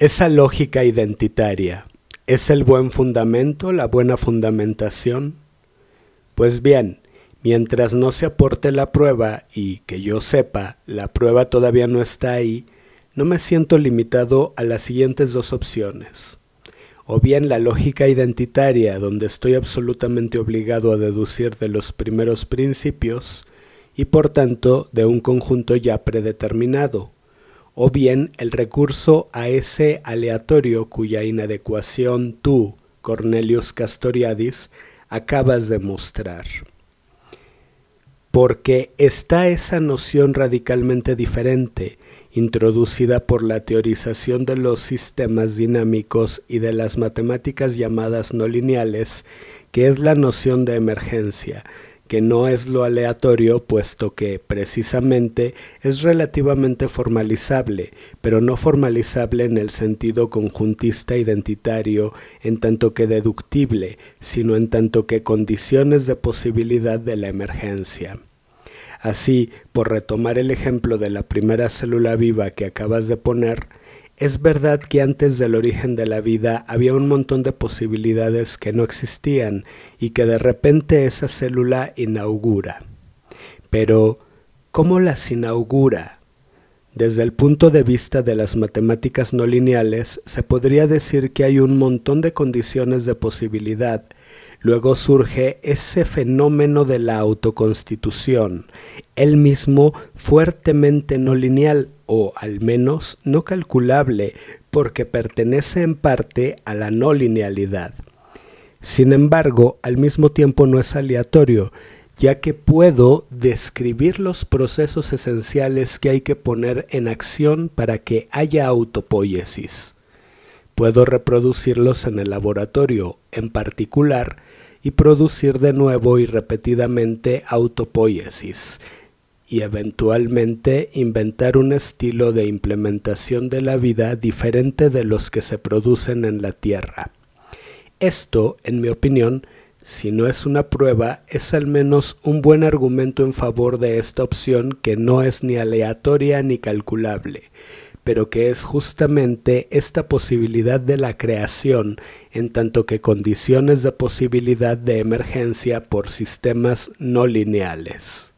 Esa lógica identitaria es el buen fundamento, la buena fundamentación. Pues bien, mientras no se aporte la prueba y que yo sepa, la prueba todavía no está ahí, no me siento limitado a las siguientes dos opciones. O bien la lógica identitaria, donde estoy absolutamente obligado a deducir de los primeros principios y por tanto de un conjunto ya predeterminado, o bien el recurso a ese aleatorio cuya inadecuación tú, Cornelius Castoriadis, acabas de mostrar. Porque está esa noción radicalmente diferente, introducida por la teorización de los sistemas dinámicos y de las matemáticas llamadas no lineales, que es la noción de emergencia, que no es lo aleatorio, puesto que precisamente es relativamente formalizable, pero no formalizable en el sentido conjuntista identitario en tanto que deductible, sino en tanto que condiciones de posibilidad de la emergencia. Así, por retomar el ejemplo de la primera célula viva que acabas de poner, es verdad que antes del origen de la vida había un montón de posibilidades que no existían y que de repente esa célula inaugura. Pero, ¿cómo las inaugura? Desde el punto de vista de las matemáticas no lineales, se podría decir que hay un montón de condiciones de posibilidad. Luego surge ese fenómeno de la autoconstitución, el mismo fuertemente no lineal, o al menos no calculable porque pertenece en parte a la no linealidad. Sin embargo, al mismo tiempo no es aleatorio, ya que puedo describir los procesos esenciales que hay que poner en acción para que haya autopoiesis. Puedo reproducirlos en el laboratorio, en particular, y producir de nuevo y repetidamente autopoiesis, y eventualmente inventar un estilo de implementación de la vida diferente de los que se producen en la Tierra. Esto, en mi opinión, si no es una prueba, es al menos un buen argumento en favor de esta opción que no es ni aleatoria ni calculable, pero que es justamente esta posibilidad de la creación, en tanto que condiciones de posibilidad de emergencia por sistemas no lineales.